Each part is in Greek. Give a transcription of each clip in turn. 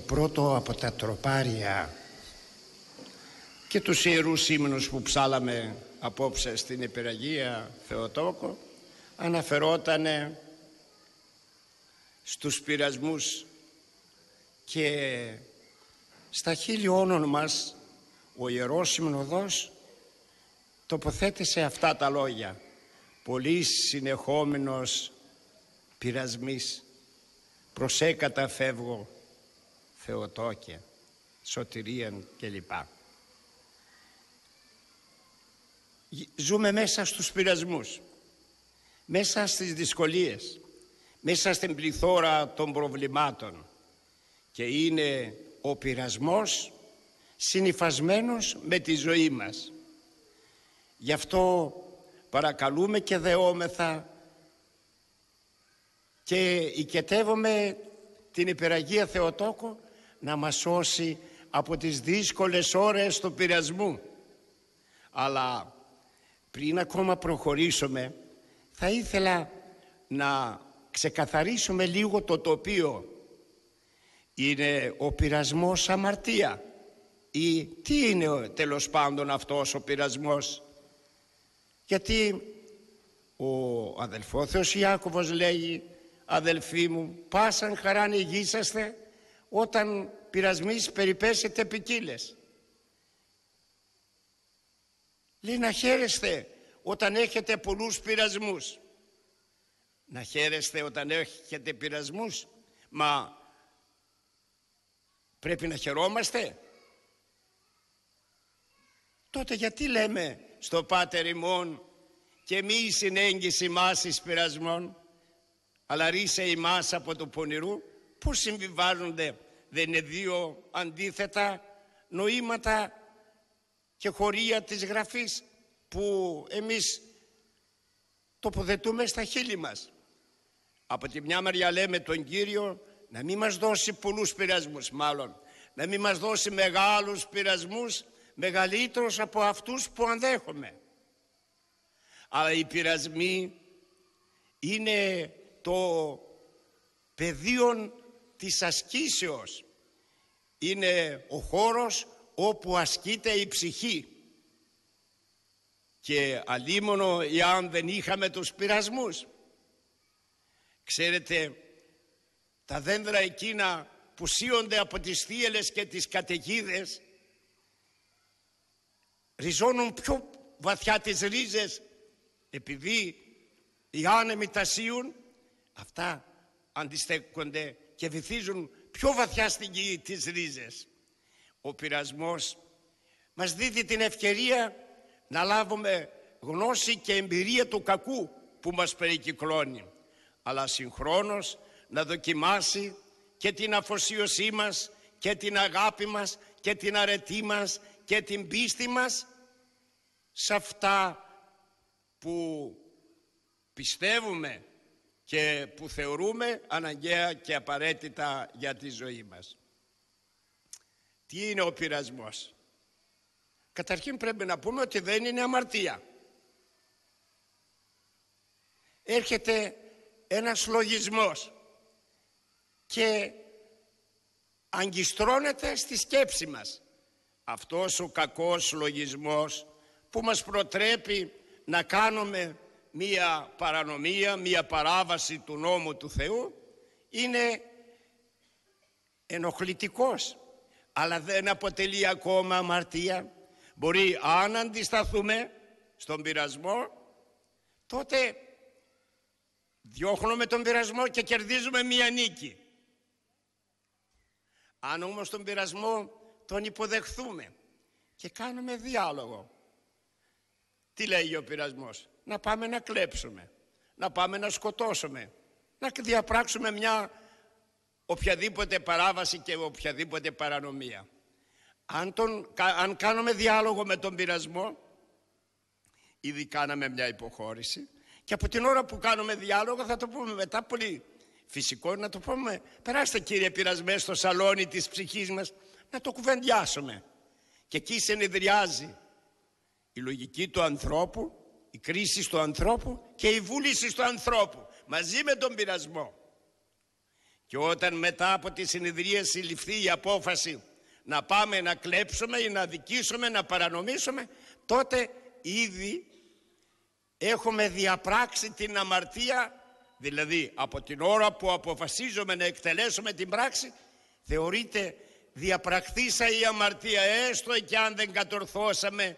το πρώτο από τα τροπάρια και τους ιερούς ύμνους που ψάλαμε απόψε στην Υπεραγία Θεοτόκο αναφερότανε στους πειρασμούς και στα χίλια όνων μας ο Ιερός Υμνοδός τοποθέτησε αυτά τα λόγια «Πολύ συνεχόμενος πειρασμής, προσέκατα φεύγω, Θεοτόκε, σωτηρίαν κλπ. Ζούμε μέσα στους πειρασμούς, μέσα στις δυσκολίες, μέσα στην πληθώρα των προβλημάτων και είναι ο πειρασμός συνειφασμένος με τη ζωή μας. Γι' αυτό παρακαλούμε και δεόμεθα και οικετεύομαι την Υπεραγία Θεοτόκο να μας σώσει από τις δύσκολες ώρες του πειρασμού. Αλλά πριν ακόμα προχωρήσουμε, θα ήθελα να ξεκαθαρίσουμε λίγο το τοπίο. Είναι ο πειρασμός αμαρτία ή τι είναι τέλος πάντων αυτός ο πειρασμός. Γιατί ο αδελφός Θεός Ιάκωβος λέγει «Αδελφοί μου, πάσαν χαράν υγείσαστε» όταν πειρασμής περιπέσετε ποικίλες. Λέει να χαίρεστε όταν έχετε πολλούς πειρασμούς. Να χαίρεστε όταν έχετε πειρασμούς, μα πρέπει να χαιρόμαστε. Τότε γιατί λέμε στο Πάτερ ημών και μη συνέγγιση μας εις πειρασμών, αλλά ρίσε ημάς από το πονηρού που συμβιβάζονται, δεν είναι δύο αντίθετα νοήματα και χωρία της γραφής που εμείς τοποθετούμε στα χείλη μας. Από τη μια μεριά λέμε τον Κύριο να μην μας δώσει πολλούς πειρασμούς μάλλον, να μην μας δώσει μεγάλους πειρασμούς, μεγαλύτερος από αυτούς που ανδέχομαι. Αλλά οι πειρασμοί είναι το πεδίο της ασκήσεως. Είναι ο χώρος όπου ασκείται η ψυχή. Και αλίμονο εάν δεν είχαμε τους πειρασμούς. Ξέρετε, τα δέντρα εκείνα που σύονται από τις θύελες και τις καταιγίδες ριζώνουν πιο βαθιά τις ρίζες επειδή οι άνεμοι τα σύουν αυτά αντιστέκονται και βυθίζουν πιο βαθιά στην γη τις ρίζες. Ο πειρασμός μας δίδει την ευκαιρία να λάβουμε γνώση και εμπειρία του κακού που μας περικυκλώνει, αλλά συγχρόνως να δοκιμάσει και την αφοσίωσή μας και την αγάπη μας και την αρετή μας και την πίστη μας σε αυτά που πιστεύουμε και που θεωρούμε αναγκαία και απαραίτητα για τη ζωή μας. Τι είναι ο πειρασμός. Καταρχήν πρέπει να πούμε ότι δεν είναι αμαρτία. Έρχεται ένας λογισμός και αγκιστρώνεται στη σκέψη μας. Αυτός ο κακός λογισμός που μας προτρέπει να κάνουμε μία παρανομία, μία παράβαση του νόμου του Θεού είναι ενοχλητικός αλλά δεν αποτελεί ακόμα αμαρτία. Μπορεί αν αντισταθούμε στον πειρασμό τότε διώχνουμε τον πειρασμό και κερδίζουμε μία νίκη. Αν όμως τον πειρασμό τον υποδεχθούμε και κάνουμε διάλογο. Τι λέει ο πειρασμός να πάμε να κλέψουμε, να πάμε να σκοτώσουμε, να διαπράξουμε μια οποιαδήποτε παράβαση και οποιαδήποτε παρανομία. Αν, τον, αν κάνουμε διάλογο με τον πειρασμό, ήδη κάναμε μια υποχώρηση και από την ώρα που κάνουμε διάλογο θα το πούμε μετά πολύ φυσικό να το πούμε περάστε κύριε πειρασμέ στο σαλόνι της ψυχής μας να το κουβεντιάσουμε. Και εκεί συνεδριάζει η λογική του ανθρώπου η κρίση του ανθρώπου και η βούληση του ανθρώπου μαζί με τον πειρασμό. Και όταν μετά από τη συνεδρίαση ληφθεί η απόφαση να πάμε να κλέψουμε ή να δικήσουμε, να παρανομήσουμε, τότε ήδη έχουμε διαπράξει την αμαρτία, δηλαδή από την ώρα που αποφασίζουμε να εκτελέσουμε την πράξη, θεωρείται διαπρακτήσα η αμαρτία, έστω και αν δεν κατορθώσαμε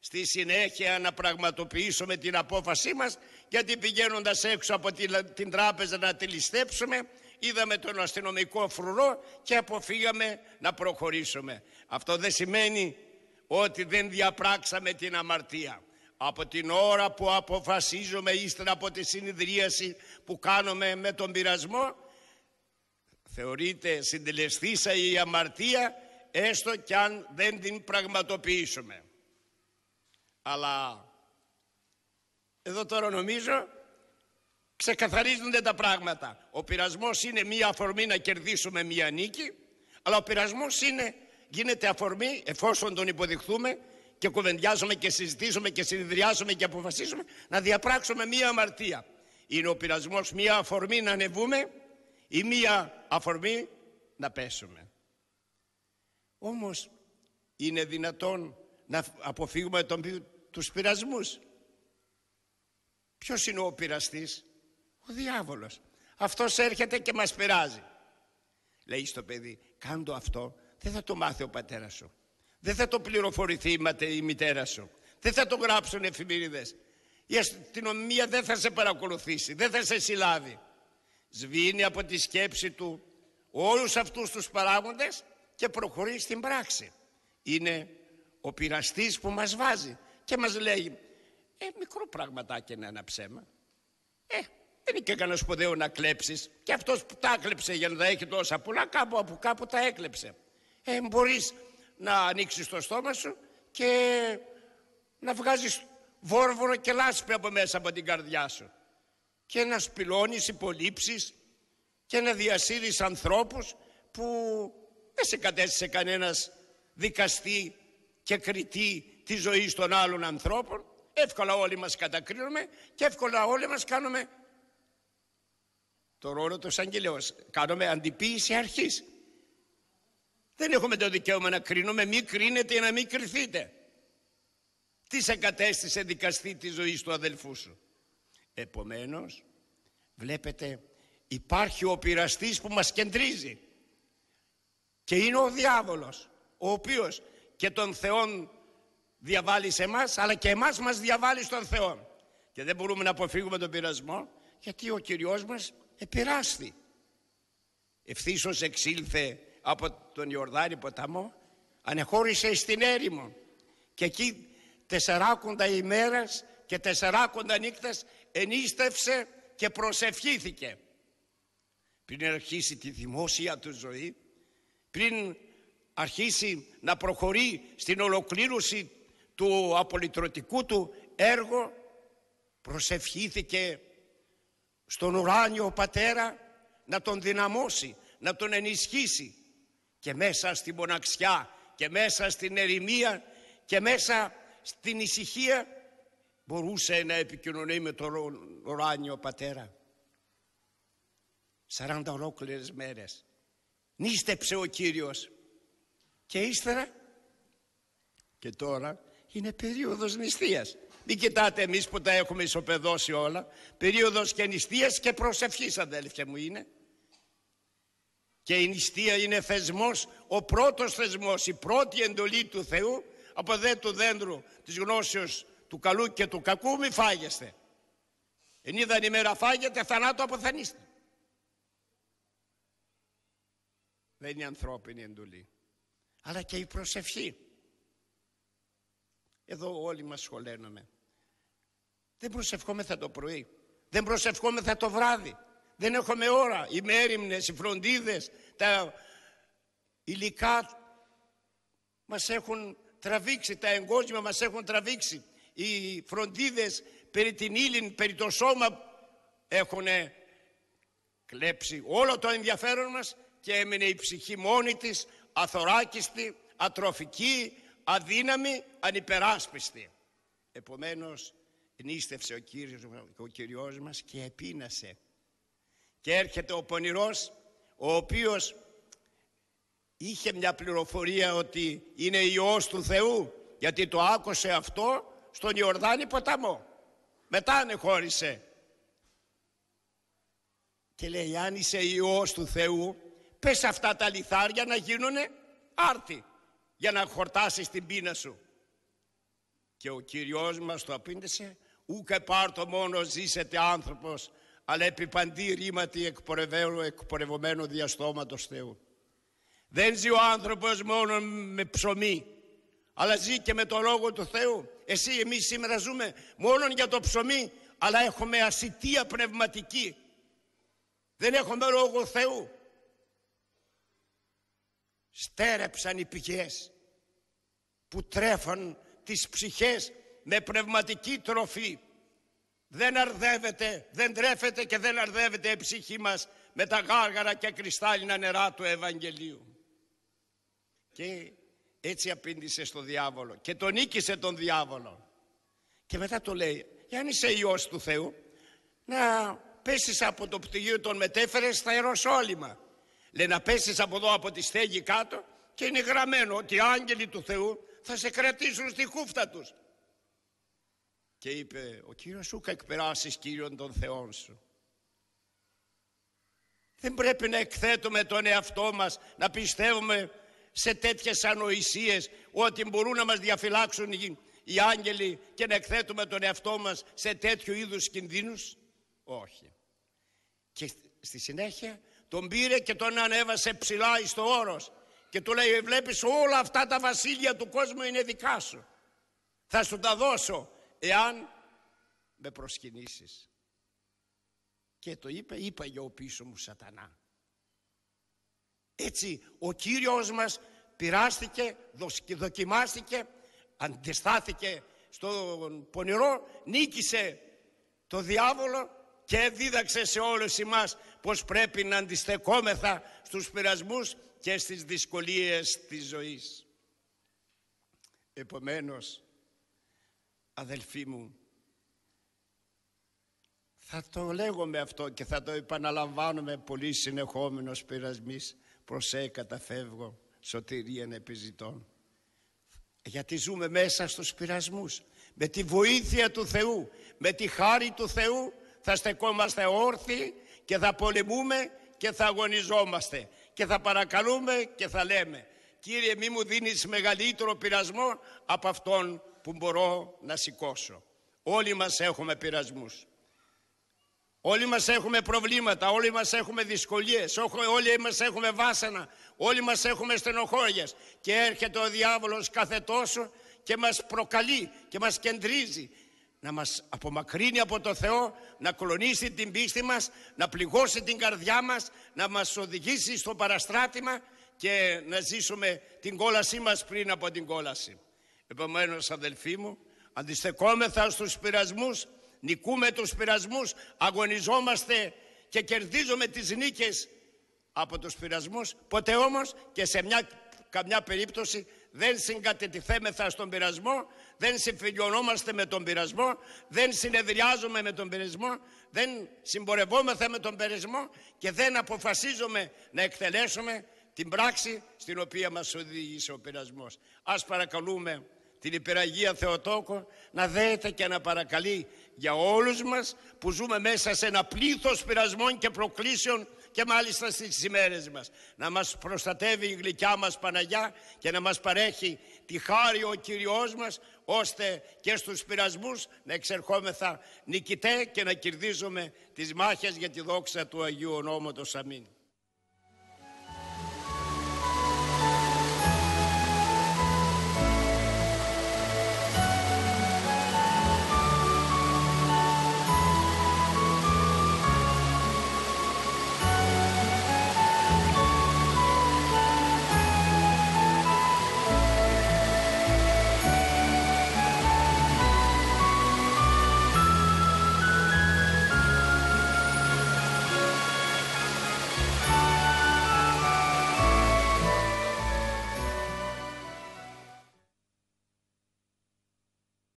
στη συνέχεια να πραγματοποιήσουμε την απόφασή μας γιατί πηγαίνοντας έξω από την τράπεζα να τη ληστέψουμε είδαμε τον αστυνομικό φρουρό και αποφύγαμε να προχωρήσουμε. Αυτό δεν σημαίνει ότι δεν διαπράξαμε την αμαρτία. Από την ώρα που αποφασίζουμε ύστερα από τη συνειδρίαση που κάνουμε με τον πειρασμό θεωρείται συντελεστήσα η αμαρτία έστω κι αν δεν την πραγματοποιήσουμε. Αλλά εδώ τώρα νομίζω ξεκαθαρίζονται τα πράγματα. Ο πειρασμός είναι μία αφορμή να κερδίσουμε μία νίκη, αλλά ο πειρασμός είναι, γίνεται αφορμή εφόσον τον υποδειχθούμε και κουβεντιάζουμε και συζητήσουμε και συνδυάζουμε και αποφασίζουμε να διαπράξουμε μία αμαρτία. Είναι ο πειρασμός μία αφορμή να ανεβούμε ή μία αφορμή να πέσουμε. Όμως είναι δυνατόν να αποφύγουμε τον τους πειρασμούς. Ποιος είναι ο πειραστής? Ο διάβολος. Αυτός έρχεται και μας πειράζει. Λέει στο παιδί, κάντο αυτό, δεν θα το μάθει ο πατέρας σου. Δεν θα το πληροφορηθεί η μητέρα σου. Δεν θα το γράψουν εφημερίδες. Η αστυνομία δεν θα σε παρακολουθήσει, δεν θα σε συλλάβει. Σβήνει από τη σκέψη του όλους αυτούς τους παράγοντες και προχωρεί στην πράξη. Είναι ο πειραστής που μας βάζει και μας λέει «Ε, μικρό πραγματάκι είναι ένα ψέμα». Ε, δεν είναι και κανένας σπουδαίο να κλέψεις. Και αυτός που τα έκλεψε για να τα έχει τόσα πολλά, κάπου από κάπου τα έκλεψε. Ε, μπορείς να ανοίξεις το στόμα σου και να βγάζεις βόρβορο και λάσπη από μέσα από την καρδιά σου. Και να σπηλώνεις υπολείψεις και να διασύρεις ανθρώπους που δεν σε κατέστησε κανένας δικαστή και κριτή τη ζωή των άλλων ανθρώπων. Εύκολα όλοι μας κατακρίνουμε και εύκολα όλοι μας κάνουμε το ρόλο του εισαγγελέως. Κάνουμε αντιποίηση αρχής. Δεν έχουμε το δικαίωμα να κρίνουμε, μη κρίνετε ή να μην κρυθείτε. Τι σε κατέστησε δικαστή τη ζωή του αδελφού σου. Επομένως, βλέπετε, υπάρχει ο πειραστής που μας κεντρίζει. Και είναι ο διάβολος, ο οποίος και των θεών Διαβάλει σε εμάς, αλλά και εμάς μας διαβάλει στον Θεό. Και δεν μπορούμε να αποφύγουμε τον πειρασμό, γιατί ο Κυριός μας επειράστη. ευθύσως εξήλθε από τον Ιορδάνη ποταμό, ανεχώρησε στην έρημο. Και εκεί τεσσεράκοντα ημέρας και τεσσεράκοντα νύχτας ενίστευσε και προσευχήθηκε. Πριν αρχίσει τη δημόσια του ζωή, πριν αρχίσει να προχωρεί στην ολοκλήρωση του απολυτρωτικού του έργο προσευχήθηκε στον ουράνιο πατέρα να τον δυναμώσει, να τον ενισχύσει και μέσα στη μοναξιά και μέσα στην ερημία και μέσα στην ησυχία μπορούσε να επικοινωνεί με τον ουράνιο πατέρα. Σαράντα ολόκληρες μέρες. Νίστεψε ο Κύριος. Και ύστερα και τώρα είναι περίοδος νηστείας. Μην κοιτάτε εμείς που τα έχουμε ισοπεδώσει όλα. Περίοδος και νηστείας και προσευχής αδέλφια μου είναι. Και η νηστεία είναι θεσμός, ο πρώτος θεσμός, η πρώτη εντολή του Θεού από δε του δέντρου της γνώσεως του καλού και του κακού μη φάγεστε. Εν είδαν ημέρα φάγετε θανάτου αποθανίστε. Δεν είναι ανθρώπινη εντολή. Αλλά και η προσευχή. Εδώ όλοι μας σχολαίνουμε. Δεν προσευχόμεθα το πρωί. Δεν προσευχόμεθα το βράδυ. Δεν έχουμε ώρα. Οι μέρημνες, οι φροντίδες, τα υλικά μας έχουν τραβήξει, τα εγκόσμια μας έχουν τραβήξει. Οι φροντίδες περί την ύλη, περί το σώμα έχουν κλέψει όλο το ενδιαφέρον μας και έμεινε η ψυχή μόνη της, αθωράκιστη, ατροφική, αδύναμη, ανυπεράσπιστη. Επομένως, νίστευσε ο Κύριος, ο Κυριός μας και επίνασε. Και έρχεται ο πονηρός, ο οποίος είχε μια πληροφορία ότι είναι Υιός του Θεού, γιατί το άκουσε αυτό στον Ιορδάνη ποταμό. Μετά ανεχώρησε. Και λέει, αν είσαι Υιός του Θεού, πες αυτά τα λιθάρια να γίνουνε άρτη για να χορτάσεις την πείνα σου. Και ο Κύριος μας το απήντησε «Ούκε πάρτο μόνο ζήσετε άνθρωπος, αλλά επιπαντή ρήματι εκπορευμένου διαστόματος Θεού». Δεν ζει ο άνθρωπος μόνο με ψωμί, αλλά ζει και με το Λόγο του Θεού. Εσύ, εμείς σήμερα ζούμε μόνο για το ψωμί, αλλά έχουμε ασυτεία πνευματική. Δεν έχουμε Λόγο Θεού στέρεψαν οι πηγές που τρέφαν τις ψυχές με πνευματική τροφή. Δεν αρδεύεται, δεν τρέφεται και δεν αρδεύεται η ψυχή μας με τα γάργαρα και κρυστάλλινα νερά του Ευαγγελίου. Και έτσι απήντησε στο διάβολο και τον νίκησε τον διάβολο. Και μετά το λέει, εάν είσαι Υιός του Θεού, να πέσεις από το πτυγείο τον μετέφερες στα Ιεροσόλυμα. Λέει να πέσεις από εδώ από τη στέγη κάτω και είναι γραμμένο ότι οι άγγελοι του Θεού θα σε κρατήσουν στη χούφτα τους. Και είπε ο Κύριος σου εκπεράσεις Κύριον των Θεών σου. Δεν πρέπει να εκθέτουμε τον εαυτό μας, να πιστεύουμε σε τέτοιες ανοησίες ότι μπορούν να μας διαφυλάξουν οι, οι άγγελοι και να εκθέτουμε τον εαυτό μας σε τέτοιου είδους κινδύνους. Όχι. Και στη συνέχεια τον πήρε και τον ανέβασε ψηλά εις το όρος και του λέει βλέπεις όλα αυτά τα βασίλεια του κόσμου είναι δικά σου. Θα σου τα δώσω εάν με προσκυνήσεις. Και το είπε, είπα για ο πίσω μου σατανά. Έτσι ο Κύριος μας πειράστηκε, δοκιμάστηκε, αντιστάθηκε στον πονηρό, νίκησε το διάβολο και δίδαξε σε όλους εμάς πως πρέπει να αντιστεκόμεθα στους πειρασμούς και στις δυσκολίες της ζωής. Επομένως, αδελφοί μου, θα το με αυτό και θα το επαναλαμβάνουμε πολύ συνεχόμενος πειρασμής προσέ φεύγω, σωτηρία επιζητών. Γιατί ζούμε μέσα στους πειρασμούς. Με τη βοήθεια του Θεού, με τη χάρη του Θεού θα στεκόμαστε όρθιοι και θα πολεμούμε και θα αγωνιζόμαστε και θα παρακαλούμε και θα λέμε «Κύριε μη μου δίνεις μεγαλύτερο πειρασμό από αυτόν που μπορώ να σηκώσω». Όλοι μας έχουμε πειρασμούς. Όλοι μας έχουμε προβλήματα, όλοι μας έχουμε δυσκολίες, όλοι μας έχουμε βάσανα, όλοι μας έχουμε στενοχώριες. Και έρχεται ο διάβολος κάθε τόσο και μας προκαλεί και μας κεντρίζει να μας απομακρύνει από το Θεό, να κλονίσει την πίστη μας, να πληγώσει την καρδιά μας, να μας οδηγήσει στο παραστράτημα και να ζήσουμε την κόλασή μας πριν από την κόλαση. Επομένως αδελφοί μου, αντιστεκόμεθα στους πειρασμούς, νικούμε τους πειρασμούς, αγωνιζόμαστε και κερδίζουμε τις νίκες από τους πειρασμούς, ποτέ όμως και σε μια, καμιά περίπτωση δεν συγκατετιθέμεθα στον πειρασμό, δεν συμφιλιωνόμαστε με τον πειρασμό, δεν συνεδριάζουμε με τον πειρασμό, δεν συμπορευόμεθα με τον πειρασμό και δεν αποφασίζουμε να εκτελέσουμε την πράξη στην οποία μας οδήγησε ο πειρασμός. Ας παρακαλούμε την Υπεραγία Θεοτόκο να δέεται και να παρακαλεί για όλους μας που ζούμε μέσα σε ένα πλήθος πειρασμών και προκλήσεων και μάλιστα στις ημέρες μας. Να μας προστατεύει η γλυκιά μας Παναγιά και να μας παρέχει τη χάρη ο Κυριός μας ώστε και στους πειρασμούς να εξερχόμεθα νικητέ και να κερδίζουμε τις μάχες για τη δόξα του Αγίου Ονόματος. Αμήν.